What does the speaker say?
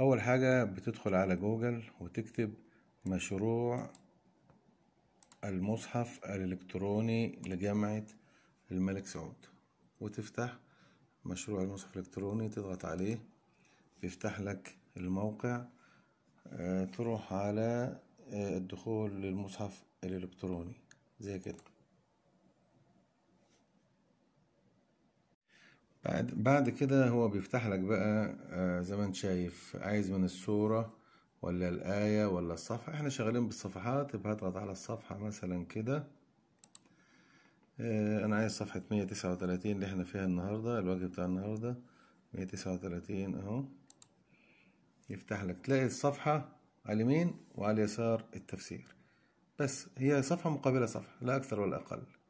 أول حاجة بتدخل على جوجل وتكتب مشروع المصحف الإلكتروني لجامعة الملك سعود وتفتح مشروع المصحف الإلكتروني تضغط عليه بيفتح لك الموقع آه، تروح على آه، الدخول للمصحف الإلكتروني زي كده بعد بعد كده هو بيفتح لك بقى آه، زي ما انت شايف عايز من الصورة ولا الآية ولا الصفحة احنا شغالين بالصفحات يبقى هضغط على الصفحة مثلا كده آه، انا عايز صفحة 139 تسعة وتلاتين اللي احنا فيها النهاردة الواجب بتاع النهاردة 139 تسعة وتلاتين اهو يفتح لك تلاقي الصفحة على اليمين وعلى اليسار التفسير بس هي صفحة مقابلة صفحة لا أكثر ولا أقل